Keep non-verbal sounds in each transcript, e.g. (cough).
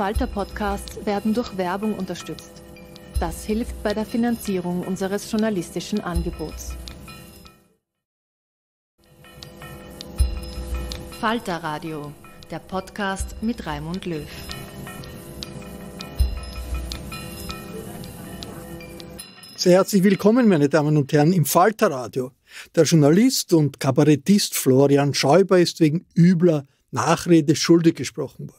Falter Podcasts werden durch Werbung unterstützt. Das hilft bei der Finanzierung unseres journalistischen Angebots. Falter Radio, der Podcast mit Raimund Löw. Sehr herzlich willkommen, meine Damen und Herren, im Falter Radio. Der Journalist und Kabarettist Florian Schäuber ist wegen übler Nachrede schuldig gesprochen worden.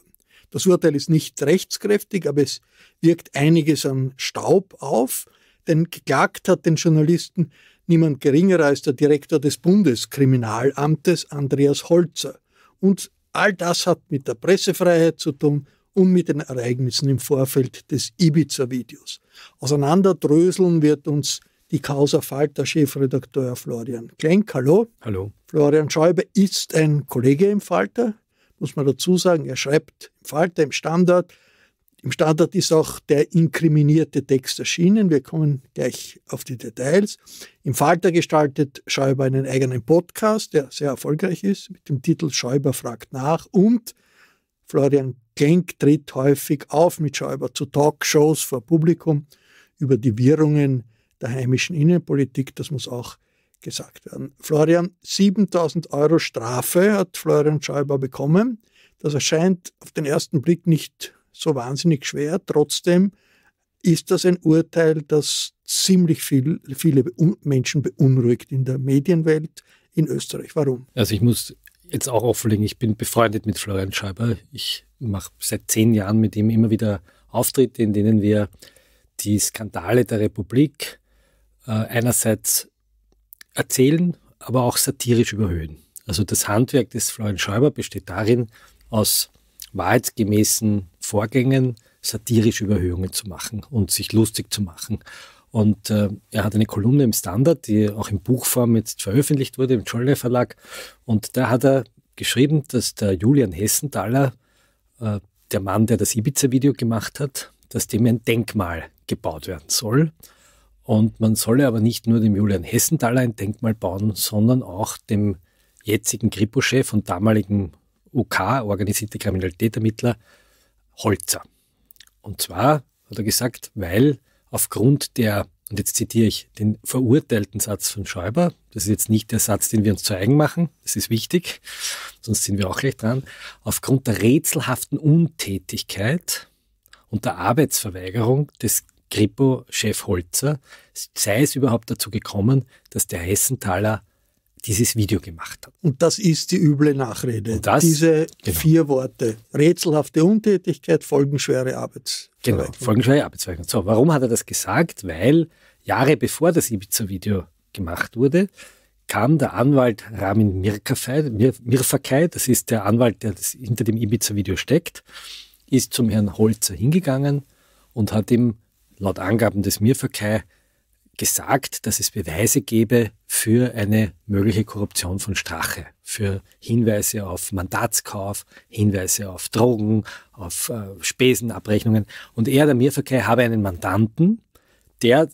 Das Urteil ist nicht rechtskräftig, aber es wirkt einiges an Staub auf, denn geklagt hat den Journalisten niemand geringerer als der Direktor des Bundeskriminalamtes Andreas Holzer. Und all das hat mit der Pressefreiheit zu tun und mit den Ereignissen im Vorfeld des Ibiza-Videos. Auseinanderdröseln wird uns die Causa Falter Chefredakteur Florian Klenk. Hallo. Hallo. Florian Schäuber ist ein Kollege im Falter, muss man dazu sagen, er schreibt im Falter, im Standard. Im Standard ist auch der inkriminierte Text erschienen. Wir kommen gleich auf die Details. Im Falter gestaltet Schäuber einen eigenen Podcast, der sehr erfolgreich ist, mit dem Titel Schäuber fragt nach. Und Florian Klenk tritt häufig auf mit Schäuber zu Talkshows vor Publikum über die Wirrungen der heimischen Innenpolitik. Das muss auch gesagt werden. Florian, 7000 Euro Strafe hat Florian Schäuber bekommen. Das erscheint auf den ersten Blick nicht so wahnsinnig schwer. Trotzdem ist das ein Urteil, das ziemlich viel, viele Menschen beunruhigt in der Medienwelt in Österreich. Warum? Also ich muss jetzt auch offenlegen, ich bin befreundet mit Florian Schäuber. Ich mache seit zehn Jahren mit ihm immer wieder Auftritte, in denen wir die Skandale der Republik äh, einerseits erzählen, aber auch satirisch überhöhen. Also das Handwerk des Florian Schäuber besteht darin, aus wahrheitsgemäßen Vorgängen satirische Überhöhungen zu machen und sich lustig zu machen. Und äh, er hat eine Kolumne im Standard, die auch in Buchform jetzt veröffentlicht wurde im Scholle Verlag. Und da hat er geschrieben, dass der Julian Hessenthaler, äh, der Mann, der das Ibiza-Video gemacht hat, dass dem ein Denkmal gebaut werden soll. Und man solle aber nicht nur dem Julian Hessenthaler ein Denkmal bauen, sondern auch dem jetzigen Kripo-Chef und damaligen UK, organisierte Kriminalitätermittler, Holzer. Und zwar hat er gesagt, weil aufgrund der, und jetzt zitiere ich den verurteilten Satz von Schäuber, das ist jetzt nicht der Satz, den wir uns zu eigen machen, das ist wichtig, sonst sind wir auch gleich dran, aufgrund der rätselhaften Untätigkeit und der Arbeitsverweigerung des Kripo-Chef Holzer, sei es überhaupt dazu gekommen, dass der Hessenthaler dieses Video gemacht hat. Und das ist die üble Nachrede. Das, Diese genau. vier Worte. Rätselhafte Untätigkeit, folgenschwere Arbeitsverweigerung. Genau, folgenschwere Arbeitsverweigerung. So, warum hat er das gesagt? Weil Jahre bevor das Ibiza-Video gemacht wurde, kam der Anwalt Ramin Mirkafei, Mir, Mirfakai, das ist der Anwalt, der hinter dem Ibiza-Video steckt, ist zum Herrn Holzer hingegangen und hat ihm laut Angaben des Mirverkei gesagt, dass es Beweise gäbe für eine mögliche Korruption von Strache, für Hinweise auf Mandatskauf, Hinweise auf Drogen, auf äh, Spesenabrechnungen. Und er, der Mirverkei, habe einen Mandanten, der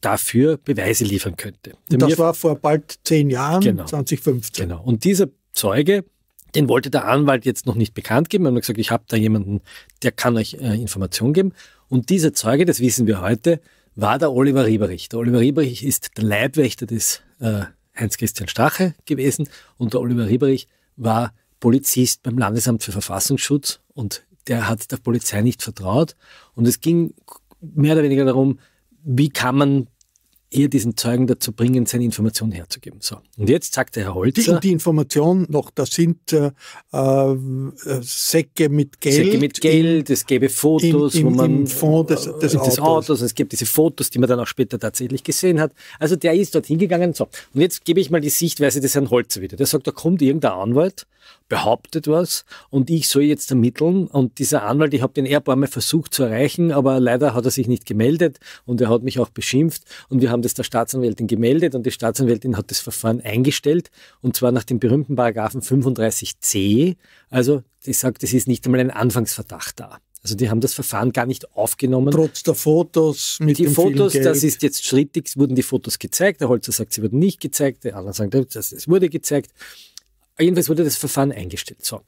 dafür Beweise liefern könnte. das Mir war vor bald zehn Jahren, genau. 2015. Genau. Und dieser Zeuge, den wollte der Anwalt jetzt noch nicht bekannt geben. Er hat gesagt, ich habe da jemanden, der kann euch äh, Informationen geben. Und dieser Zeuge, das wissen wir heute, war der Oliver Rieberich. Der Oliver Rieberich ist der Leibwächter des äh, Heinz-Christian Strache gewesen und der Oliver Rieberich war Polizist beim Landesamt für Verfassungsschutz und der hat der Polizei nicht vertraut. Und es ging mehr oder weniger darum, wie kann man eher diesen Zeugen dazu bringen, seine Informationen herzugeben. So. Und jetzt der Herr Holzer. Die, die Information noch, da sind äh, äh, Säcke mit Geld. Säcke mit Geld, es gäbe Fotos, im, im, wo man. Im Fond des, des, des Autos. Autos. Und es gibt diese Fotos, die man dann auch später tatsächlich gesehen hat. Also der ist dort hingegangen. So. Und jetzt gebe ich mal die Sichtweise des Herrn Holzer wieder. Der sagt, da kommt irgendein Anwalt, behauptet was und ich soll jetzt ermitteln. Und dieser Anwalt, ich habe den ein paar Mal versucht zu erreichen, aber leider hat er sich nicht gemeldet und er hat mich auch beschimpft. Und wir haben das der Staatsanwältin gemeldet und die Staatsanwältin hat das Verfahren eingestellt und zwar nach dem berühmten Paragraphen 35c. Also, die sagt, es ist nicht einmal ein Anfangsverdacht da. Also die haben das Verfahren gar nicht aufgenommen. Trotz der Fotos mit Die Fotos, das ist jetzt schrittig, wurden die Fotos gezeigt. Der Holzer sagt, sie wurden nicht gezeigt. Der andere sagt, es wurde gezeigt. Jedenfalls wurde das Verfahren eingestellt. So.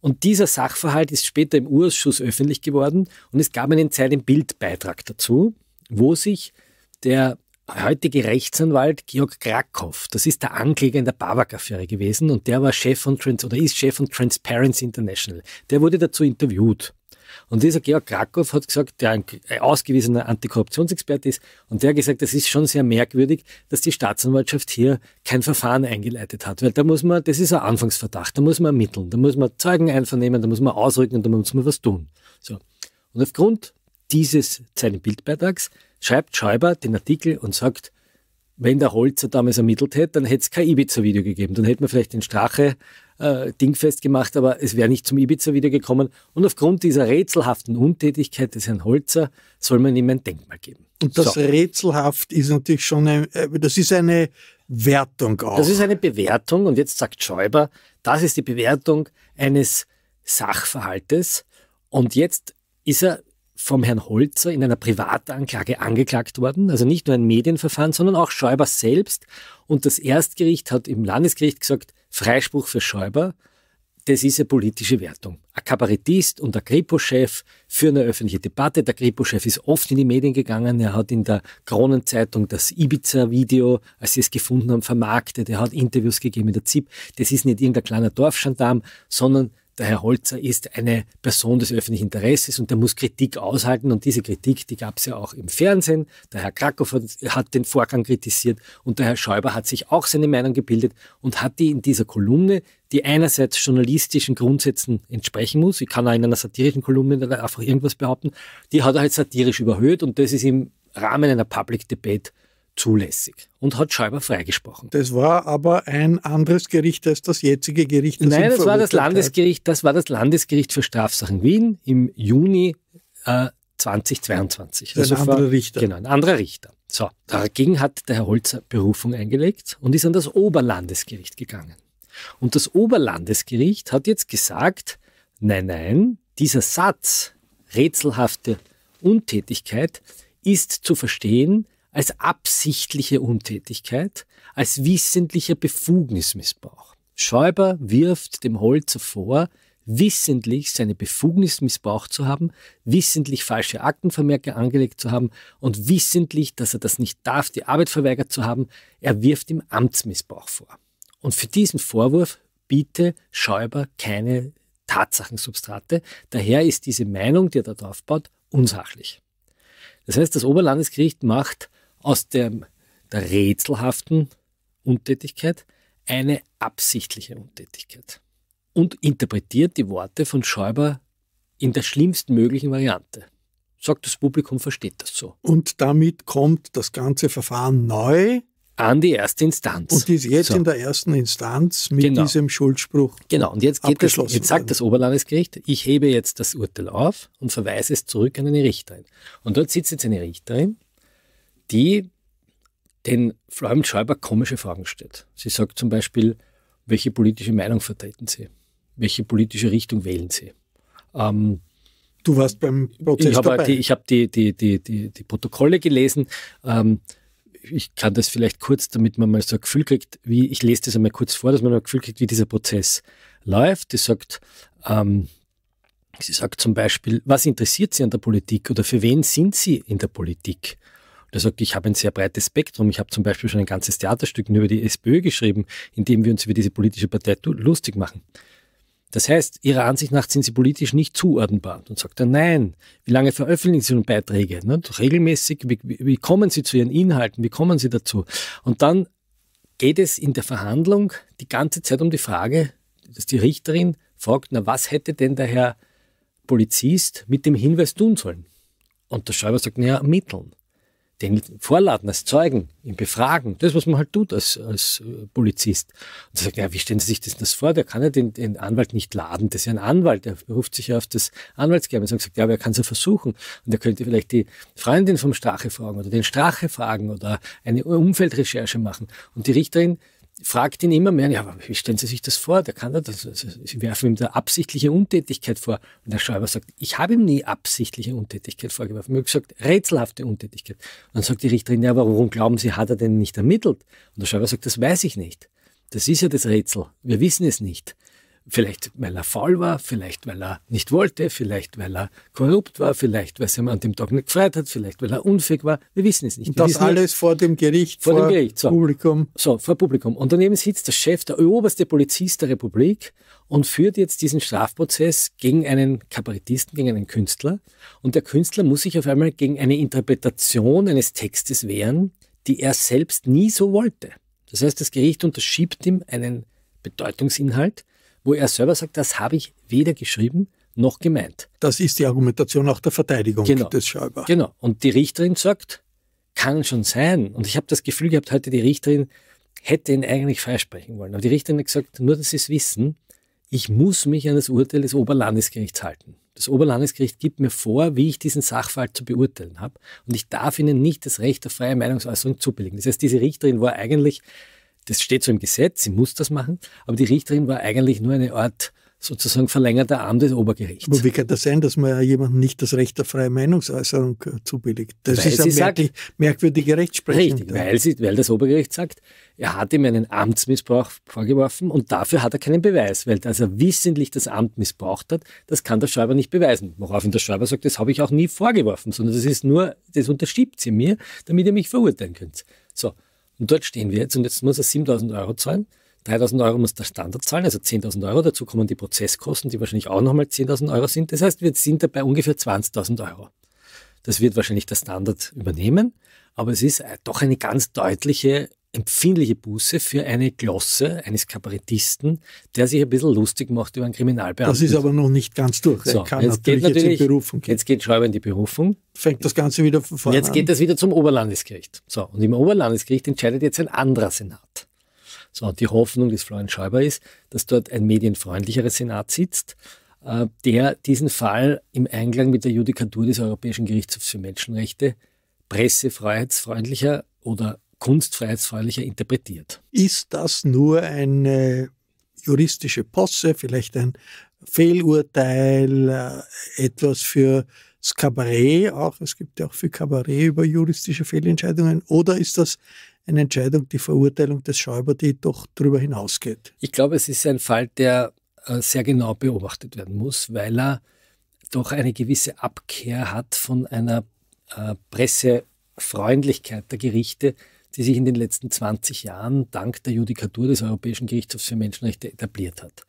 Und dieser Sachverhalt ist später im Urschuss öffentlich geworden und es gab einen Zeit- Bildbeitrag dazu, wo sich der heutige Rechtsanwalt Georg Krakow, das ist der Ankläger in der Babak-Affäre gewesen und der war Chef von Trans oder ist Chef von Transparency International. Der wurde dazu interviewt und dieser Georg Krakow hat gesagt, der ein ausgewiesener Antikorruptionsexperte ist, und der hat gesagt, das ist schon sehr merkwürdig, dass die Staatsanwaltschaft hier kein Verfahren eingeleitet hat. Weil da muss man, das ist ein Anfangsverdacht, da muss man ermitteln, da muss man Zeugen einvernehmen, da muss man ausrücken, und da muss man was tun. So. Und aufgrund dieses seinen Bildbeitrags schreibt Schäuber den Artikel und sagt, wenn der Holzer damals ermittelt hätte, dann hätte es kein Ibiza-Video gegeben. Dann hätte man vielleicht den Strache äh, Ding festgemacht, aber es wäre nicht zum Ibiza wiedergekommen. Und aufgrund dieser rätselhaften Untätigkeit des Herrn Holzer soll man ihm ein Denkmal geben. Und das so. rätselhaft ist natürlich schon, eine, äh, das ist eine Wertung auch. Das ist eine Bewertung und jetzt sagt Schäuber, das ist die Bewertung eines Sachverhaltes und jetzt ist er vom Herrn Holzer in einer Privatanklage angeklagt worden. Also nicht nur ein Medienverfahren, sondern auch Schäuber selbst. Und das Erstgericht hat im Landesgericht gesagt, Freispruch für Schäuber, das ist eine politische Wertung. Ein Kabarettist und ein Kripo-Chef für eine öffentliche Debatte. Der Kripo-Chef ist oft in die Medien gegangen. Er hat in der Kronenzeitung das Ibiza-Video, als sie es gefunden haben, vermarktet. Er hat Interviews gegeben mit der ZIP. Das ist nicht irgendein kleiner Dorfschandarm, sondern der Herr Holzer ist eine Person des öffentlichen Interesses und der muss Kritik aushalten. Und diese Kritik, die gab es ja auch im Fernsehen. Der Herr Krakow hat den Vorgang kritisiert und der Herr Schäuber hat sich auch seine Meinung gebildet und hat die in dieser Kolumne, die einerseits journalistischen Grundsätzen entsprechen muss, ich kann auch in einer satirischen Kolumne einfach irgendwas behaupten, die hat er halt satirisch überhöht und das ist im Rahmen einer Public Debate zulässig und hat Schäuber freigesprochen. Das war aber ein anderes Gericht als das jetzige Gericht. Das Nein, das war das Landesgericht, das war das Landesgericht für Strafsachen Wien im Juni äh, 2022. Also ein anderer Richter. Genau, ein anderer Richter. So, dagegen hat der Herr Holzer Berufung eingelegt und ist an das Oberlandesgericht gegangen. Und das Oberlandesgericht hat jetzt gesagt, nein, nein, dieser Satz rätselhafte Untätigkeit ist zu verstehen als absichtliche Untätigkeit, als wissentlicher Befugnismissbrauch. Schäuber wirft dem Holzer vor, wissentlich seine Befugnis missbraucht zu haben, wissentlich falsche Aktenvermerke angelegt zu haben und wissentlich, dass er das nicht darf, die Arbeit verweigert zu haben. Er wirft ihm Amtsmissbrauch vor. Und für diesen Vorwurf biete Schäuber keine Tatsachensubstrate. Daher ist diese Meinung, die er darauf baut, unsachlich. Das heißt, das Oberlandesgericht macht aus dem, der rätselhaften Untätigkeit eine absichtliche Untätigkeit und interpretiert die Worte von Schäuber in der schlimmsten möglichen Variante. Sagt das Publikum, versteht das so. Und damit kommt das ganze Verfahren neu an die erste Instanz. Und ist jetzt so. in der ersten Instanz mit genau. diesem Schuldspruch. Genau, und jetzt, geht das, jetzt sagt das Oberlandesgericht, ich hebe jetzt das Urteil auf und verweise es zurück an eine Richterin. Und dort sitzt jetzt eine Richterin, die den Freund Schäuber komische Fragen stellt. Sie sagt zum Beispiel, welche politische Meinung vertreten Sie? Welche politische Richtung wählen Sie? Ähm, du warst beim Prozess ich hab dabei. Die, ich habe die, die, die, die, die Protokolle gelesen. Ähm, ich kann das vielleicht kurz, damit man mal so ein Gefühl kriegt, wie, ich lese das einmal kurz vor, dass man ein Gefühl kriegt, wie dieser Prozess läuft. Sie sagt, ähm, sie sagt zum Beispiel, was interessiert Sie an der Politik oder für wen sind Sie in der Politik? Und er sagt, ich habe ein sehr breites Spektrum. Ich habe zum Beispiel schon ein ganzes Theaterstück über die SPÖ geschrieben, in dem wir uns über diese politische Partei lustig machen. Das heißt, Ihrer Ansicht nach sind Sie politisch nicht zuordnenbar. Und sagt er, nein, wie lange veröffentlichen Sie nun Beiträge? Ne? Regelmäßig, wie, wie kommen Sie zu Ihren Inhalten? Wie kommen Sie dazu? Und dann geht es in der Verhandlung die ganze Zeit um die Frage, dass die Richterin fragt, na, was hätte denn der Herr Polizist mit dem Hinweis tun sollen? Und der Schreiber sagt, naja, ermitteln den Vorladen als Zeugen, ihn befragen, das, was man halt tut als, als äh, Polizist. Und sagt, ja, wie stellen Sie sich das, denn das vor? Der kann ja den, den Anwalt nicht laden, das ist ja ein Anwalt, der beruft sich ja auf das Anwaltsgeheimnis und sagt, ja, aber er kann es ja versuchen. Und er könnte vielleicht die Freundin vom Strache fragen oder den Strache fragen oder eine Umfeldrecherche machen. Und die Richterin fragt ihn immer mehr, ja, aber wie stellen Sie sich das vor? Der kann das. Sie werfen ihm da absichtliche Untätigkeit vor. Und der Schäuber sagt, ich habe ihm nie absichtliche Untätigkeit vorgeworfen. Ich habe gesagt, rätselhafte Untätigkeit. Und dann sagt die Richterin, ja, aber warum glauben Sie, hat er denn nicht ermittelt? Und der Schäuber sagt, das weiß ich nicht. Das ist ja das Rätsel. Wir wissen es nicht vielleicht weil er faul war, vielleicht weil er nicht wollte, vielleicht weil er korrupt war, vielleicht weil es ihm an dem Tag nicht gefreut hat, vielleicht weil er unfähig war. Wir wissen es nicht. Wir das alles nicht. vor dem Gericht, vor, vor dem Gericht. So. Publikum. So, vor Publikum. Und daneben sitzt der Chef, der oberste Polizist der Republik und führt jetzt diesen Strafprozess gegen einen Kabarettisten, gegen einen Künstler. Und der Künstler muss sich auf einmal gegen eine Interpretation eines Textes wehren, die er selbst nie so wollte. Das heißt, das Gericht unterschiebt ihm einen Bedeutungsinhalt, wo er selber sagt, das habe ich weder geschrieben noch gemeint. Das ist die Argumentation auch der Verteidigung genau. des Schäuber. Genau. Und die Richterin sagt, kann schon sein. Und ich habe das Gefühl gehabt, heute die Richterin hätte ihn eigentlich freisprechen wollen. Aber die Richterin hat gesagt, nur dass Sie es wissen, ich muss mich an das Urteil des Oberlandesgerichts halten. Das Oberlandesgericht gibt mir vor, wie ich diesen Sachverhalt zu beurteilen habe. Und ich darf Ihnen nicht das Recht auf freie Meinungsäußerung zubilligen. Das heißt, diese Richterin war eigentlich das steht so im Gesetz, sie muss das machen, aber die Richterin war eigentlich nur eine Art sozusagen verlängerter Arm des Obergerichts. Aber wie kann das sein, dass man jemandem nicht das Recht der freien Meinungsäußerung äh, zubilligt? Das weil ist ja merklich, merkwürdige Rechtsprechung. Richtig, weil, sie, weil das Obergericht sagt, er hat ihm einen Amtsmissbrauch vorgeworfen und dafür hat er keinen Beweis, weil dass er wissentlich das Amt missbraucht hat, das kann der Schreiber nicht beweisen. Woraufhin der Schreiber sagt, das habe ich auch nie vorgeworfen, sondern das ist nur, das unterschiebt sie mir, damit ihr mich verurteilen könnt. So, und dort stehen wir jetzt und jetzt muss er 7000 Euro zahlen. 3000 Euro muss der Standard zahlen, also 10.000 Euro. Dazu kommen die Prozesskosten, die wahrscheinlich auch nochmal 10.000 Euro sind. Das heißt, wir sind dabei ungefähr 20.000 Euro. Das wird wahrscheinlich der Standard übernehmen, aber es ist äh, doch eine ganz deutliche, empfindliche Buße für eine Glosse eines Kabarettisten, der sich ein bisschen lustig macht über einen Kriminalbeamten. Das ist aber noch nicht ganz durch. So, jetzt natürlich geht natürlich, jetzt in Berufung gehen. Jetzt geht Schäuber in die Berufung. Fängt das Ganze wieder von vorne Jetzt an. geht das wieder zum Oberlandesgericht. So, und im Oberlandesgericht entscheidet jetzt ein anderer Senat. So, die Hoffnung des Florian Schäuber ist, dass dort ein medienfreundlicherer Senat sitzt äh, der diesen Fall im Einklang mit der Judikatur des Europäischen Gerichtshofs für Menschenrechte pressefreiheitsfreundlicher oder kunstfreiheitsfreundlicher interpretiert. Ist das nur eine juristische Posse, vielleicht ein Fehlurteil, äh, etwas für das Kabarett auch? Es gibt ja auch für Kabarett über juristische Fehlentscheidungen. Oder ist das eine Entscheidung, die Verurteilung des Schäuber, die doch darüber hinausgeht? Ich glaube, es ist ein Fall, der äh, sehr genau beobachtet werden muss, weil er doch eine gewisse Abkehr hat von einer äh, Pressefreundlichkeit der Gerichte, die sich in den letzten 20 Jahren dank der Judikatur des Europäischen Gerichtshofs für Menschenrechte etabliert hat.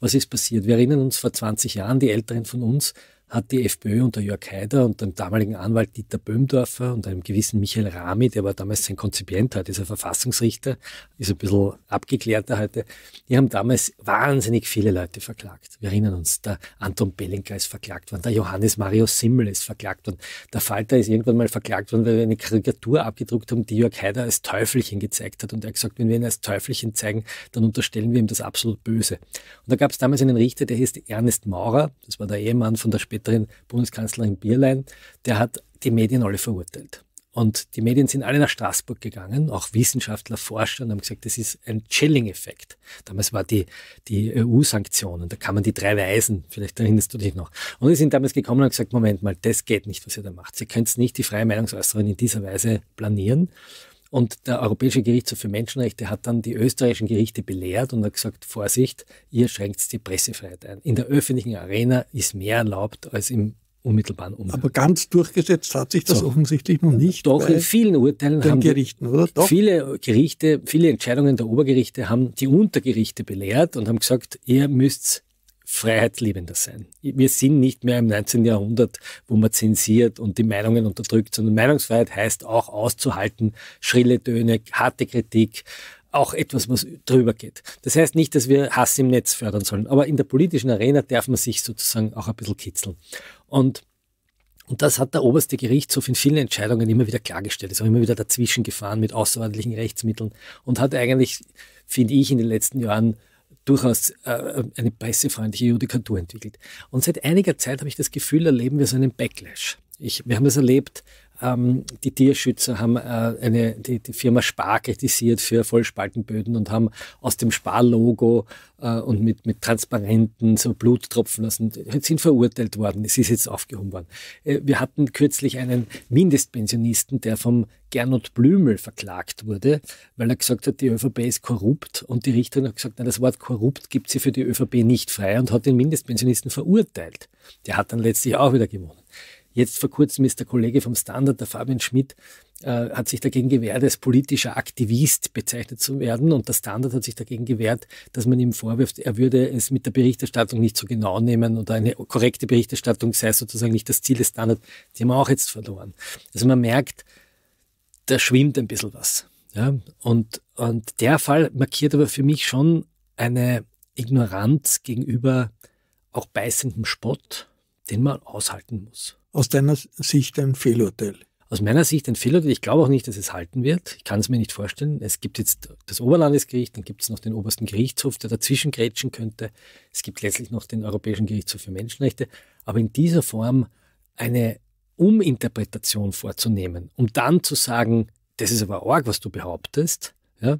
Was ist passiert? Wir erinnern uns vor 20 Jahren, die Älteren von uns hat die FPÖ unter Jörg Haider und dem damaligen Anwalt Dieter Böhmdorfer und einem gewissen Michael Rami, der war damals sein Konzipient, heute ist er Verfassungsrichter, ist ein bisschen abgeklärter heute, die haben damals wahnsinnig viele Leute verklagt. Wir erinnern uns, der Anton Bellinger ist verklagt worden, der Johannes Mario Simmel ist verklagt worden, der Falter ist irgendwann mal verklagt worden, weil wir eine Karikatur abgedruckt haben, die Jörg Haider als Teufelchen gezeigt hat und er hat gesagt, wenn wir ihn als Teufelchen zeigen, dann unterstellen wir ihm das absolut Böse. Und da gab es damals einen Richter, der hieß Ernest Maurer, das war der Ehemann von der Sp späteren Bundeskanzlerin Bierlein, der hat die Medien alle verurteilt. Und die Medien sind alle nach Straßburg gegangen, auch Wissenschaftler, Forscher, und haben gesagt, das ist ein Chilling-Effekt. Damals war die, die EU-Sanktionen, da kann man die drei Weisen, vielleicht erinnerst du dich noch. Und die sind damals gekommen und haben gesagt, Moment mal, das geht nicht, was ihr da macht. Sie könnt nicht die freie Meinungsäußerung in dieser Weise planieren. Und der Europäische Gerichtshof für Menschenrechte hat dann die österreichischen Gerichte belehrt und hat gesagt, Vorsicht, ihr schränkt die Pressefreiheit ein. In der öffentlichen Arena ist mehr erlaubt als im unmittelbaren Umfeld. Aber ganz durchgesetzt hat sich das so. offensichtlich noch nicht. Doch, in vielen Urteilen haben Gerichten, oder? Doch. viele Gerichte, viele Entscheidungen der Obergerichte haben die Untergerichte belehrt und haben gesagt, ihr müsst freiheitsliebender sein. Wir sind nicht mehr im 19. Jahrhundert, wo man zensiert und die Meinungen unterdrückt, sondern Meinungsfreiheit heißt auch auszuhalten, schrille Töne, harte Kritik, auch etwas, was drüber geht. Das heißt nicht, dass wir Hass im Netz fördern sollen, aber in der politischen Arena darf man sich sozusagen auch ein bisschen kitzeln. Und und das hat der oberste Gerichtshof in vielen Entscheidungen immer wieder klargestellt, ist auch immer wieder dazwischen gefahren mit außerordentlichen Rechtsmitteln und hat eigentlich, finde ich, in den letzten Jahren durchaus äh, eine pressefreundliche Judikatur entwickelt. Und seit einiger Zeit habe ich das Gefühl, erleben wir so einen Backlash. Ich, wir haben das erlebt ähm, die Tierschützer haben äh, eine, die, die, Firma Spar kritisiert für Vollspaltenböden und haben aus dem Spar-Logo äh, und mit, mit Transparenten so Bluttropfen lassen, sind verurteilt worden. Es ist jetzt aufgehoben worden. Äh, wir hatten kürzlich einen Mindestpensionisten, der vom Gernot Blümel verklagt wurde, weil er gesagt hat, die ÖVP ist korrupt und die Richterin hat gesagt, nein, das Wort korrupt gibt sie für die ÖVP nicht frei und hat den Mindestpensionisten verurteilt. Der hat dann letztlich auch wieder gewonnen. Jetzt vor kurzem ist der Kollege vom Standard, der Fabian Schmidt, äh, hat sich dagegen gewehrt, als politischer Aktivist bezeichnet zu werden. Und der Standard hat sich dagegen gewehrt, dass man ihm vorwirft, er würde es mit der Berichterstattung nicht so genau nehmen oder eine korrekte Berichterstattung sei sozusagen nicht das Ziel des Standard. Die haben wir auch jetzt verloren. Also man merkt, da schwimmt ein bisschen was. Ja? Und, und der Fall markiert aber für mich schon eine Ignoranz gegenüber auch beißendem Spott, den man aushalten muss aus deiner Sicht ein Fehlurteil? Aus meiner Sicht ein Fehlurteil. Ich glaube auch nicht, dass es halten wird. Ich kann es mir nicht vorstellen. Es gibt jetzt das Oberlandesgericht, dann gibt es noch den obersten Gerichtshof, der dazwischen grätschen könnte. Es gibt letztlich noch den Europäischen Gerichtshof für Menschenrechte. Aber in dieser Form eine Uminterpretation vorzunehmen, um dann zu sagen, das ist aber arg, was du behauptest, ja,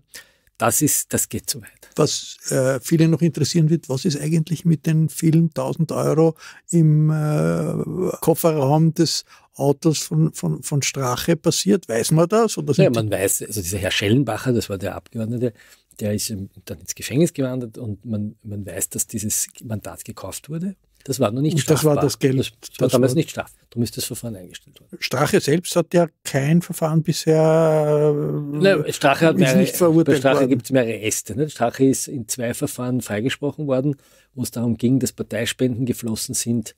das ist, das geht zu weit. Was äh, viele noch interessieren wird, was ist eigentlich mit den vielen tausend Euro im äh, Kofferraum des Autos von, von, von Strache passiert? Weiß man das? Oder ja, man weiß, also dieser Herr Schellenbacher, das war der Abgeordnete, der ist dann ins Gefängnis gewandert und man, man weiß, dass dieses Mandat gekauft wurde das war noch nicht strafbar. Das war das Geld. Das, das damals war nicht straf. Darum ist das Verfahren eingestellt worden. Strache selbst hat ja kein Verfahren bisher. Äh, Nein, Strache hat mehrere, nicht verurteilt bei Strache gibt es mehrere Äste. Ne? Strache ist in zwei Verfahren freigesprochen worden, wo es darum ging, dass Parteispenden geflossen sind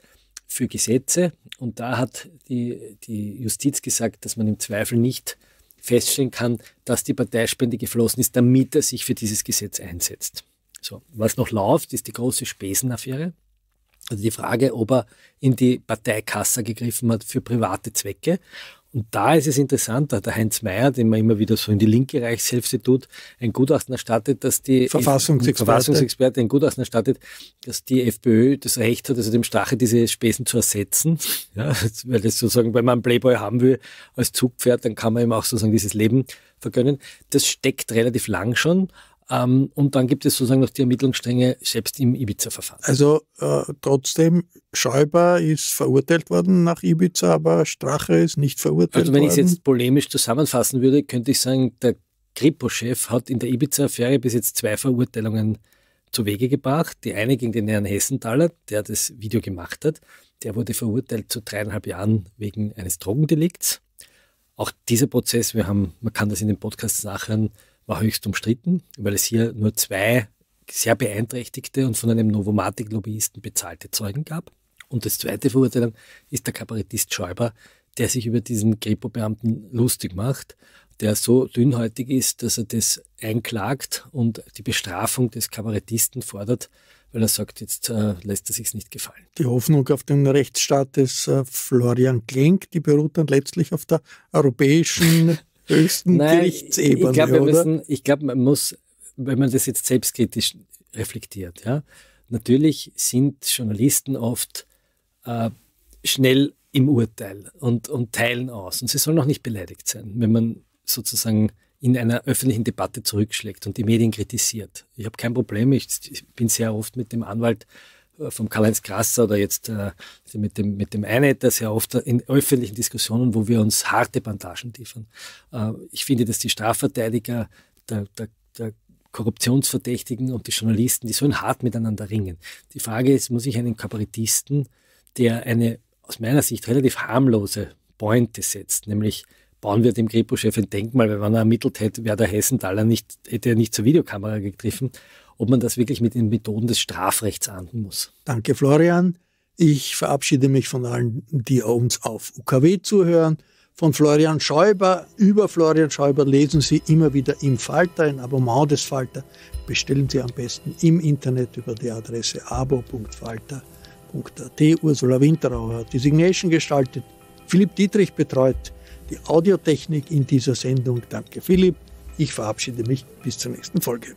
für Gesetze. Und da hat die, die Justiz gesagt, dass man im Zweifel nicht feststellen kann, dass die Parteispende geflossen ist, damit er sich für dieses Gesetz einsetzt. So, was noch läuft, ist die große Spesenaffäre also die Frage, ob er in die Parteikasse gegriffen hat für private Zwecke. Und da ist es interessant, da hat der Heinz Mayer, den man immer wieder so in die linke Reichshälfte tut, ein Gutachten erstattet, dass die Verfassungsexperte. Verfassungsexperte ein Gutachten erstattet, dass die FPÖ das Recht hat, also dem Strache diese Spesen zu ersetzen. (laughs) Ja, weil das sozusagen, wenn man einen Playboy haben will als Zugpferd, dann kann man ihm auch sozusagen dieses Leben vergönnen. Das steckt relativ lang schon, ähm, und dann gibt es sozusagen noch die Ermittlungsstränge selbst im Ibiza-Verfahren. Also äh, trotzdem, Schäuber ist verurteilt worden nach Ibiza, aber Strache ist nicht verurteilt worden. Also wenn ich es jetzt polemisch zusammenfassen würde, könnte ich sagen, der Kripo-Chef hat in der Ibiza-Affäre bis jetzt zwei Verurteilungen zu Wege gebracht. Die eine gegen den Herrn Hessenthaler, der das Video gemacht hat. Der wurde verurteilt zu dreieinhalb Jahren wegen eines Drogendelikts. Auch dieser Prozess, wir haben, man kann das in den Podcasts nachhören, war höchst umstritten, weil es hier nur zwei sehr beeinträchtigte und von einem Novomatic-Lobbyisten bezahlte Zeugen gab. Und das zweite Verurteilung ist der Kabarettist Schäuber, der sich über diesen Kripo-Beamten lustig macht, der so dünnhäutig ist, dass er das einklagt und die Bestrafung des Kabarettisten fordert, weil er sagt, jetzt äh, lässt er sich's nicht gefallen. Die Hoffnung auf den Rechtsstaat des äh, Florian Klenk, die beruht dann letztlich auf der europäischen höchsten Nein, Gerichtsebene. Ich glaube, müssen, ich glaube, man muss, wenn man das jetzt selbstkritisch reflektiert, ja, natürlich sind Journalisten oft äh, schnell im Urteil und, und teilen aus. Und sie sollen auch nicht beleidigt sein, wenn man sozusagen in einer öffentlichen Debatte zurückschlägt und die Medien kritisiert. Ich habe kein Problem, ich, ich bin sehr oft mit dem Anwalt äh, vom Karl-Heinz Krasser oder jetzt äh, mit dem, mit dem Einetter sehr oft in öffentlichen Diskussionen, wo wir uns harte Bandagen liefern. Äh, ich finde, dass die Strafverteidiger der, der, der Korruptionsverdächtigen und die Journalisten, die sollen hart miteinander ringen. Die Frage ist, muss ich einen Kabarettisten, der eine aus meiner Sicht relativ harmlose Pointe setzt, nämlich bauen wir dem Kripo-Chef ein Denkmal, weil wenn er ermittelt hätte, wäre der Hessenthaler nicht, hätte er nicht zur Videokamera gegriffen, ob man das wirklich mit den Methoden des Strafrechts ahnden muss. Danke, Florian. Ich verabschiede mich von allen, die uns auf UKW zuhören. Von Florian Schäuber, über Florian Schäuber lesen Sie immer wieder im Falter, ein Abonnement des Falter. Bestellen Sie am besten im Internet über die Adresse abo.falter.at. Ursula Winterauer hat die Signation gestaltet. Philipp Dietrich betreut die Audiotechnik in dieser Sendung. Danke Philipp. Ich verabschiede mich bis zur nächsten Folge.